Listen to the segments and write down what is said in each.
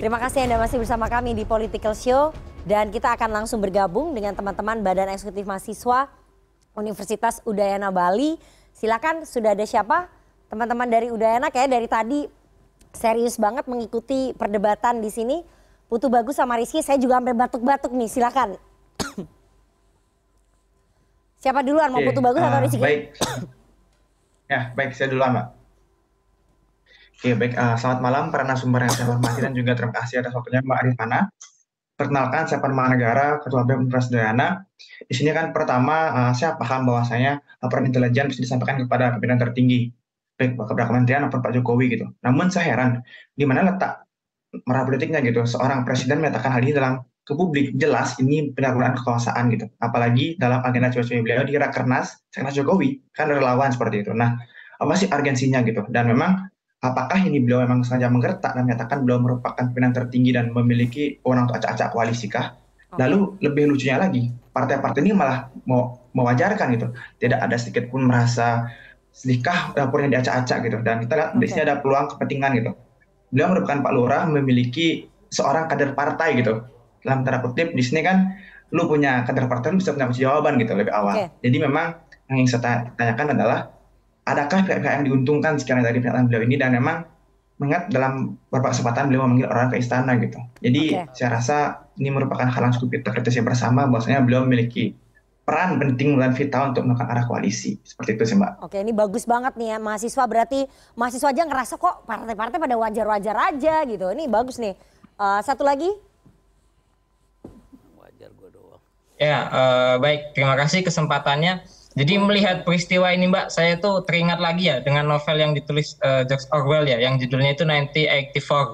Terima kasih Anda masih bersama kami di Political Show dan kita akan langsung bergabung dengan teman-teman Badan Eksekutif Mahasiswa Universitas Udayana Bali. Silakan sudah ada siapa? Teman-teman dari Udayana kayak dari tadi serius banget mengikuti perdebatan di sini. Putu Bagus sama Rizky, saya juga hampir batuk-batuk nih, silakan. siapa duluan, mau Putu Bagus atau eh, Rizky? Baik. ya, baik, saya duluan, Mbak. Oke, baik. Uh, selamat malam para narasumber yang saya hormati dan juga terima kasih atas waktunya Mbak Arifana. Perkenalkan, saya Padma Negara, Ketua BEM Universitas Dayana. Di sini kan pertama, uh, saya paham bahwasanya laporan intelijen bisa disampaikan kepada pimpinan tertinggi, baik kepada kementerian atau Pak Jokowi gitu. Namun saya heran, di mana letak merah politiknya gitu. Seorang presiden menyatakan hal ini dalam ke publik, jelas ini penyalahgunaan kekuasaan gitu. Apalagi dalam agenda cuaca beliau di Rakernas, Rakernas Jokowi, kan relawan seperti itu. Nah, apa sih urgensinya gitu? Dan memang apakah ini beliau memang sengaja menggertak dan menyatakan beliau merupakan pimpinan tertinggi dan memiliki orang untuk acak-acak koalisi kah? Lalu lebih lucunya lagi, partai-partai ini malah mau mewajarkan gitu, tidak ada sedikit pun merasa sedikah dapurnya eh, diacak-acak gitu. Dan kita lihat okay. di sini ada peluang kepentingan gitu. Beliau merupakan Pak Lurah memiliki seorang kader partai gitu. Dalam tanda kutip di sini kan lu punya kader partai lu bisa punya jawaban gitu lebih awal. Okay. Jadi memang yang ingin saya tanyakan adalah adakah pihak-pihak yang diuntungkan sekarang dari pernyataan beliau ini dan memang mengingat dalam beberapa kesempatan beliau memanggil orang ke istana gitu. Jadi okay. saya rasa ini merupakan hal yang cukup kita yang bersama bahwasanya beliau memiliki peran penting dan vital untuk melakukan arah koalisi. Seperti itu sih Mbak. Oke ini bagus banget nih ya mahasiswa berarti mahasiswa aja ngerasa kok partai-partai pada wajar-wajar aja gitu. Ini bagus nih. Uh, satu lagi wajar gue doang. Ya uh, baik terima kasih kesempatannya. Jadi melihat peristiwa ini Mbak, saya tuh teringat lagi ya dengan novel yang ditulis uh, George Orwell ya, yang judulnya itu 1984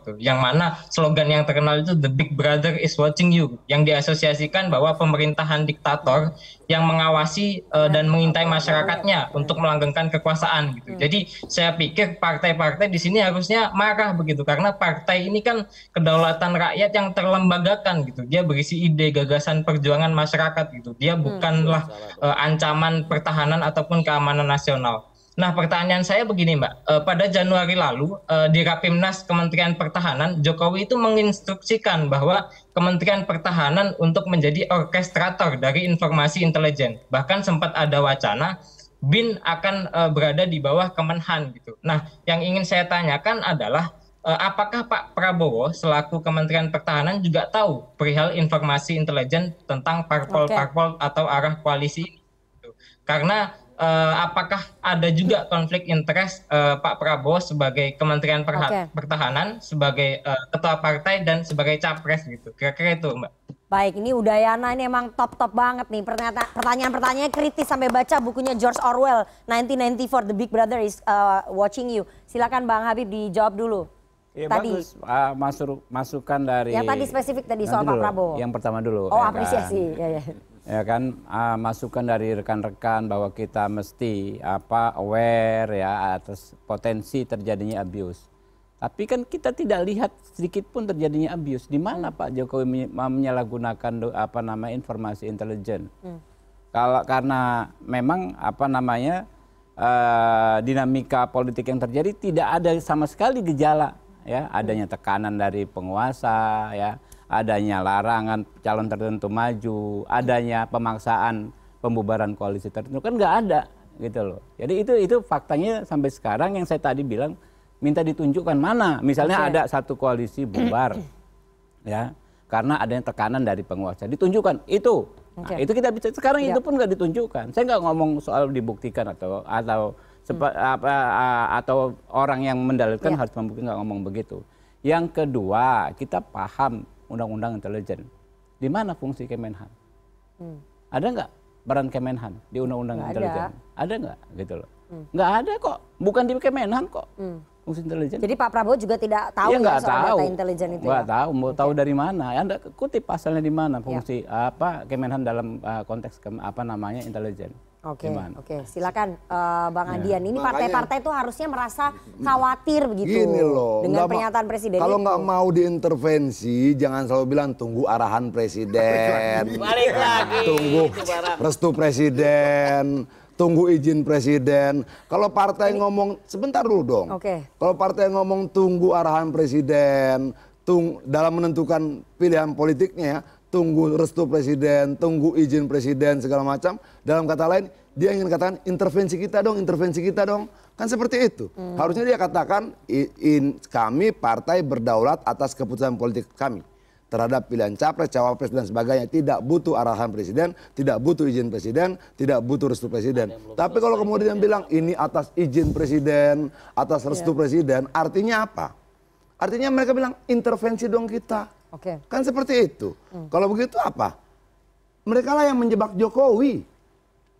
gitu. Yang mana slogan yang terkenal itu The Big Brother is Watching You, yang diasosiasikan bahwa pemerintahan diktator yang mengawasi uh, dan mengintai masyarakatnya untuk melanggengkan kekuasaan gitu. Hmm. Jadi saya pikir partai-partai di sini harusnya marah begitu karena partai ini kan kedaulatan rakyat yang terlembagakan gitu. Dia berisi ide, gagasan, perjuangan masyarakat gitu. Dia hmm. bukanlah uh, ancaman pertahanan ataupun keamanan nasional. Nah, pertanyaan saya begini, Mbak. E, pada Januari lalu e, di Rapimnas Kementerian Pertahanan, Jokowi itu menginstruksikan bahwa Kementerian Pertahanan untuk menjadi orkestrator dari informasi intelijen. Bahkan sempat ada wacana BIN akan e, berada di bawah Kemenhan gitu. Nah, yang ingin saya tanyakan adalah e, apakah Pak Prabowo selaku Kementerian Pertahanan juga tahu perihal informasi intelijen tentang parpol-parpol okay. atau arah koalisi ini? karena uh, apakah ada juga konflik interest uh, Pak Prabowo sebagai Kementerian Perha okay. Pertahanan, sebagai uh, ketua partai dan sebagai capres gitu. Kira-kira itu, Mbak. Baik, ini Udayana ini emang top-top banget nih. pertanyaan pertanyaan kritis sampai baca bukunya George Orwell 1994 The Big Brother is uh, watching you. Silakan Bang Habib dijawab dulu. Ya, tadi bagus. Uh, masuk masukan dari yang tadi spesifik tadi soal Pak Prabowo. Yang pertama dulu. Oh, ya apresiasi. Kan? Ya, ya ya kan uh, masukan dari rekan-rekan bahwa kita mesti apa aware ya atas potensi terjadinya abuse. Tapi kan kita tidak lihat sedikit pun terjadinya abuse. Di mana hmm. Pak Jokowi menyalahgunakan apa nama informasi intelijen? Hmm. Kalau karena memang apa namanya uh, dinamika politik yang terjadi tidak ada sama sekali gejala ya adanya tekanan dari penguasa ya adanya larangan calon tertentu maju, adanya pemaksaan pembubaran koalisi tertentu kan nggak ada gitu loh. Jadi itu itu faktanya sampai sekarang yang saya tadi bilang minta ditunjukkan mana. Misalnya okay. ada satu koalisi bubar ya karena adanya tekanan dari penguasa. ditunjukkan itu. Nah, itu kita bisa sekarang ya. itu pun nggak ditunjukkan. Saya nggak ngomong soal dibuktikan atau atau sepa, hmm. apa atau orang yang mendalilkan ya. harus membuktikan nggak ngomong begitu. Yang kedua, kita paham undang-undang intelijen. Di mana fungsi Kemenhan? Hmm. Ada nggak peran Kemenhan di undang-undang intelijen? Ada, nggak gitu loh? Hmm. Nggak ada kok, bukan di Kemenhan kok. Hmm. Fungsi intelijen. Jadi Pak Prabowo juga tidak tahu iya, ya, ya soal tahu. data intelijen itu. Nggak ya? tahu, mau okay. tahu dari mana? Anda kutip pasalnya di mana ya. fungsi ya. apa Kemenhan dalam uh, konteks ke, apa namanya intelijen? Oke, okay, oke. Okay. Silakan uh, Bang nah, Adian. Ini partai-partai itu harusnya merasa khawatir begitu Gini loh, dengan pernyataan presiden. Kalau nggak mau diintervensi, jangan selalu bilang tunggu arahan presiden. Balik lagi. Tunggu restu presiden. Tunggu izin presiden. Kalau partai Ini... ngomong sebentar dulu dong. Oke. Okay. Kalau partai ngomong tunggu arahan presiden, tung dalam menentukan pilihan politiknya ya, tunggu restu presiden, tunggu izin presiden segala macam. Dalam kata lain, dia ingin katakan intervensi kita dong, intervensi kita dong. Kan seperti itu. Hmm. Harusnya dia katakan in, kami partai berdaulat atas keputusan politik kami terhadap pilihan capres, cawapres dan sebagainya tidak butuh arahan presiden, tidak butuh izin presiden, tidak butuh restu presiden. Tapi kalau kemudian ya. bilang ini atas izin presiden, atas restu ya. presiden, artinya apa? Artinya mereka bilang intervensi dong kita Oke. Kan seperti itu. Hmm. Kalau begitu apa? Mereka lah yang menjebak Jokowi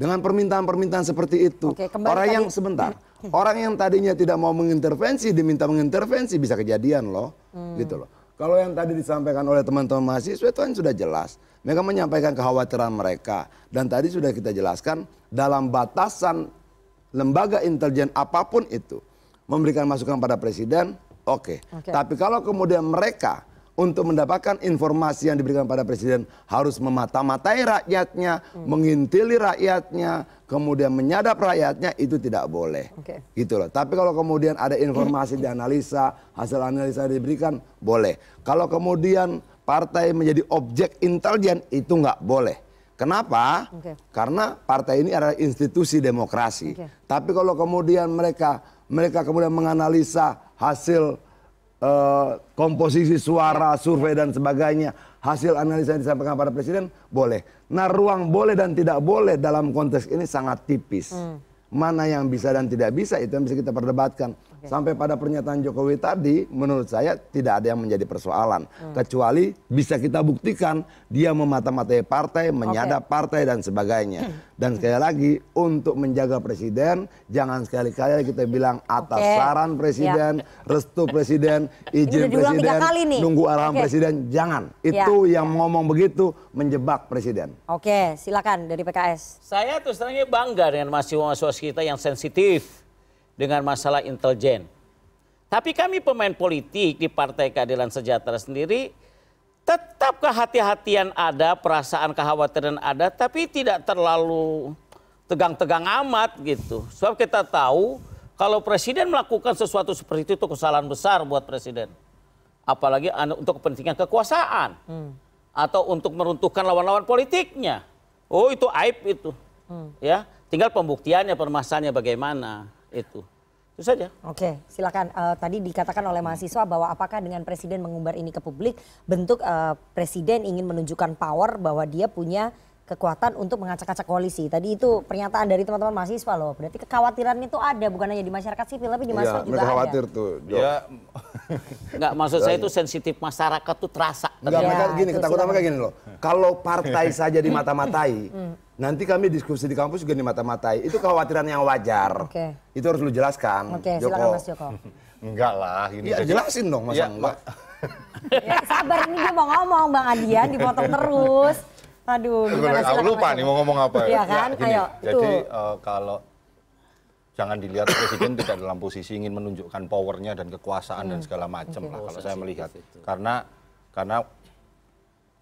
dengan permintaan-permintaan seperti itu. Okay, orang tadi... yang sebentar, orang yang tadinya tidak mau mengintervensi diminta mengintervensi bisa kejadian loh, hmm. gitu loh. Kalau yang tadi disampaikan oleh teman-teman mahasiswa itu kan sudah jelas. Mereka menyampaikan kekhawatiran mereka dan tadi sudah kita jelaskan dalam batasan lembaga intelijen apapun itu memberikan masukan pada presiden, oke. Okay. Okay. Tapi kalau kemudian mereka untuk mendapatkan informasi yang diberikan pada presiden harus memata-matai rakyatnya, hmm. mengintili rakyatnya, kemudian menyadap rakyatnya itu tidak boleh. Okay. Gitu loh. Tapi kalau kemudian ada informasi dianalisa, hasil analisa diberikan boleh. Kalau kemudian partai menjadi objek intelijen itu nggak boleh. Kenapa? Okay. Karena partai ini adalah institusi demokrasi. Okay. Tapi kalau kemudian mereka mereka kemudian menganalisa hasil uh, komposisi suara, survei dan sebagainya, hasil analisa yang disampaikan kepada presiden boleh. Nah, ruang boleh dan tidak boleh dalam konteks ini sangat tipis. Hmm. Mana yang bisa dan tidak bisa itu yang bisa kita perdebatkan. Sampai pada pernyataan Jokowi tadi, menurut saya tidak ada yang menjadi persoalan. Hmm. Kecuali bisa kita buktikan dia memata-matai partai, menyadap okay. partai dan sebagainya. Dan sekali lagi, untuk menjaga presiden, jangan sekali-kali kita bilang atas okay. saran presiden, ya. restu presiden, izin presiden, nunggu arahan okay. presiden. Jangan. Ya. Itu ya. yang ya. ngomong begitu menjebak presiden. Oke, silakan dari PKS. Saya terus terangnya bangga dengan mahasiswa-mahasiswa kita yang sensitif dengan masalah intelijen. Tapi kami pemain politik di Partai Keadilan Sejahtera sendiri tetap kehati-hatian ada, perasaan kekhawatiran ada, tapi tidak terlalu tegang-tegang amat gitu. Sebab kita tahu kalau presiden melakukan sesuatu seperti itu itu kesalahan besar buat presiden. Apalagi untuk kepentingan kekuasaan. Hmm. Atau untuk meruntuhkan lawan-lawan politiknya. Oh itu aib itu. Hmm. Ya, tinggal pembuktiannya, permasalahannya bagaimana itu. Itu saja. Oke, silakan. Uh, tadi dikatakan oleh mahasiswa bahwa apakah dengan presiden mengumbar ini ke publik bentuk uh, presiden ingin menunjukkan power bahwa dia punya kekuatan untuk mengacak-acak koalisi. Tadi itu pernyataan dari teman-teman mahasiswa loh. Berarti kekhawatiran itu ada bukan hanya di masyarakat sipil tapi di masyarakat ya, juga khawatir tuh. Jok. Ya. Enggak maksud saya iya. itu sensitif masyarakat tuh terasa. Enggak ya, mereka gini, ketakutan mereka gini loh. Kalau partai saja dimata-matai, hmm. Nanti kami diskusi di kampus juga di mata-matai. Itu kekhawatiran yang wajar. Okay. Itu harus lu jelaskan. Oke, okay, silakan Mas Joko. Enggak lah. Ini ya, jelasin dong Mas ya, ma ya, sabar ini dia mau ngomong Bang Adian dipotong terus. Aduh, gimana Aku lupa nih mau ngomong apa. Ya. Iya ya, kan? Ya, Ayo, jadi uh, kalau jangan dilihat presiden tidak dalam posisi ingin menunjukkan powernya dan kekuasaan hmm. dan segala macam okay. lah kalau saya melihat karena karena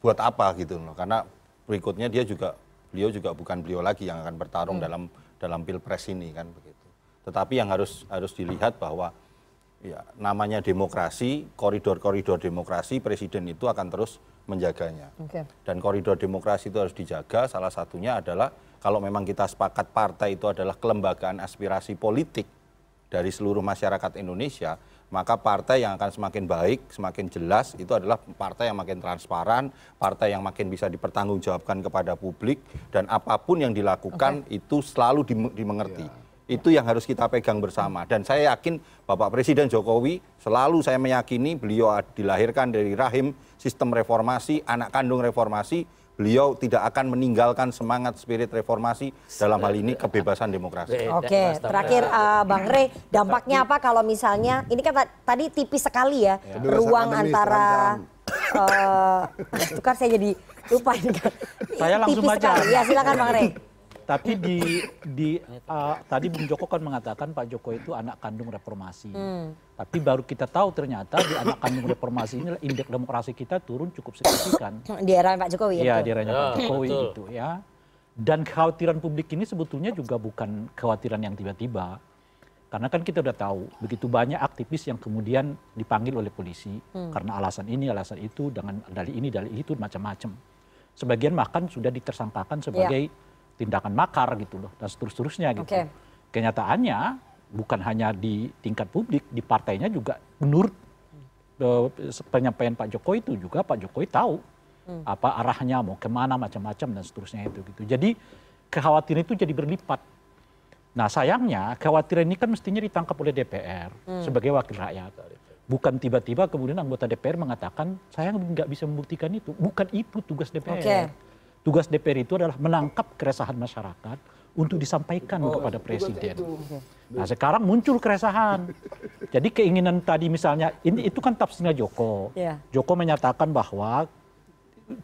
buat apa gitu loh karena berikutnya dia juga beliau juga bukan beliau lagi yang akan bertarung hmm. dalam dalam pilpres ini kan begitu. Tetapi yang harus harus dilihat bahwa ya namanya demokrasi, koridor-koridor demokrasi presiden itu akan terus menjaganya. Okay. Dan koridor demokrasi itu harus dijaga. Salah satunya adalah kalau memang kita sepakat partai itu adalah kelembagaan aspirasi politik dari seluruh masyarakat Indonesia, maka partai yang akan semakin baik, semakin jelas itu adalah partai yang makin transparan, partai yang makin bisa dipertanggungjawabkan kepada publik dan apapun yang dilakukan okay. itu selalu dimengerti. Yeah. Itu yang harus kita pegang bersama dan saya yakin Bapak Presiden Jokowi selalu saya meyakini beliau dilahirkan dari rahim sistem reformasi, anak kandung reformasi beliau tidak akan meninggalkan semangat spirit reformasi dalam hal ini kebebasan demokrasi. Oke, terakhir uh, Bang Rey, dampaknya apa kalau misalnya ini kan tadi tipis sekali ya, ya. ruang antara eh, uh, tukar saya jadi lupa ini kan. Saya langsung tipis baca. Sekali. Ya silakan Bang Rey tapi di di uh, tadi Bung Joko kan mengatakan Pak Jokowi itu anak kandung reformasi. Hmm. Tapi baru kita tahu ternyata di anak kandung reformasi ini indeks demokrasi kita turun cukup signifikan. Di era Pak Jokowi ya. Iya, di era ya, Pak Jokowi betul. gitu ya. Dan kekhawatiran publik ini sebetulnya juga bukan kekhawatiran yang tiba-tiba. Karena kan kita udah tahu begitu banyak aktivis yang kemudian dipanggil oleh polisi hmm. karena alasan ini, alasan itu, dengan dalih ini, dalih itu macam-macam. Sebagian bahkan sudah ditersangkakan ya. sebagai tindakan makar gitu loh dan seterusnya gitu. Kenyataannya bukan hanya di tingkat publik, di partainya juga menurut eh, penyampaian Pak Jokowi itu juga Pak Jokowi tahu hmm. apa arahnya mau kemana macam-macam dan seterusnya itu gitu. Jadi kekhawatiran itu jadi berlipat. Nah sayangnya kekhawatiran ini kan mestinya ditangkap oleh DPR hmm. sebagai wakil rakyat. Bukan tiba-tiba kemudian anggota DPR mengatakan saya nggak bisa membuktikan itu. Bukan itu tugas DPR. Okay tugas dpr itu adalah menangkap keresahan masyarakat untuk disampaikan oh, kepada presiden. Nah sekarang muncul keresahan. Jadi keinginan tadi misalnya ini itu kan tafsirnya Joko. Iya. Joko menyatakan bahwa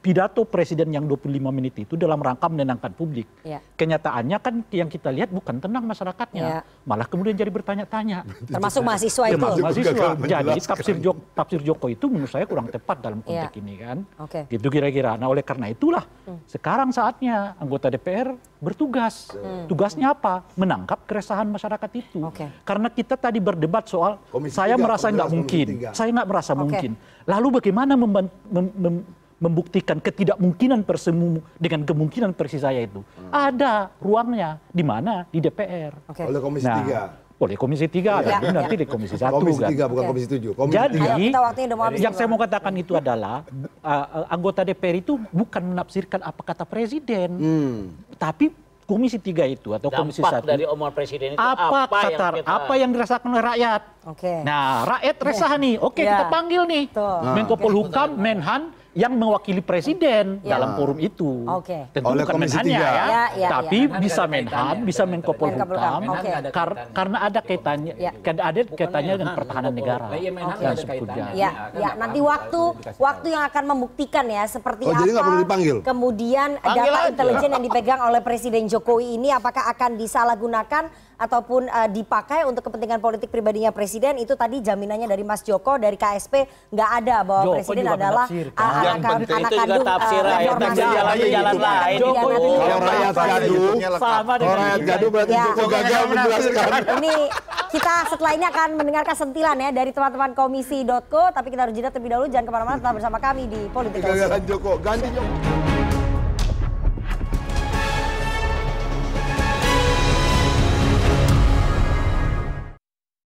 pidato presiden yang 25 menit itu dalam rangka menenangkan publik. Ya. Kenyataannya kan yang kita lihat bukan tenang masyarakatnya, ya. malah kemudian jadi bertanya-tanya. Termasuk mahasiswa itu. Termasuk mahasiswa. Jadi tafsir, Jok, tafsir Joko itu menurut saya kurang tepat dalam ya. konteks ya. ini kan. Okay. Gitu kira-kira. Nah oleh karena itulah hmm. sekarang saatnya anggota DPR bertugas. Hmm. Tugasnya apa? Menangkap keresahan masyarakat itu. Okay. Karena kita tadi berdebat soal komisi saya 3, merasa nggak mungkin, 3. saya nggak merasa okay. mungkin. Lalu bagaimana mem mem mem membuktikan ketidakmungkinan persemu dengan kemungkinan persis saya itu Hmm. ada ruangnya di mana di DPR Okay. oleh Komisi nah, 3 oleh Komisi 3 ya. ya, nanti di Komisi 1 Komisi 3 kan. bukan Komisi 7. Komisi Jadi 3. yang saya mau katakan itu adalah uh, anggota DPR itu bukan menafsirkan apa kata presiden. Hmm. Tapi Komisi 3 itu atau Dampak Komisi 1 dari omongan presiden itu apa, apa yang kita... apa yang dirasakan oleh rakyat. Oke. Okay. Nah, rakyat resah nih. Oke, okay, iya. yeah. kita panggil nih. Tuh. Menko nah, Polhukam, Menhan yang mewakili presiden ya. dalam forum itu. Okay. Tentu Oleh bukan Menhannya ya. ya, ya, ya, tapi ya. bisa Menhan, bisa Menko Polhukam okay. kar karena ada kaitannya ya. ya. Iya, ada kaitannya dengan pertahanan ya. negara. Ya, sebetulnya. Ya, ya, ya, nanti waktu waktu yang akan membuktikan ya seperti oh, apa. Jadi perlu dipanggil. Kemudian data aja. intelijen yang dipegang oleh Presiden Jokowi ini apakah akan disalahgunakan ataupun uh, dipakai untuk kepentingan politik pribadinya presiden itu tadi jaminannya dari Mas Joko dari KSP nggak ada bahwa Joko presiden adalah eh, anak, anak itu kandung uh, yang jalan jalan lain Joko kalau rakyat gaduh sama dengan rakyat gaduh berarti ya. ini kita setelah ini akan mendengarkan sentilan ya dari teman-teman komisi.co tapi kita harus jeda terlebih dahulu jangan kemana-mana tetap bersama kami di Politik Joko ganti Joko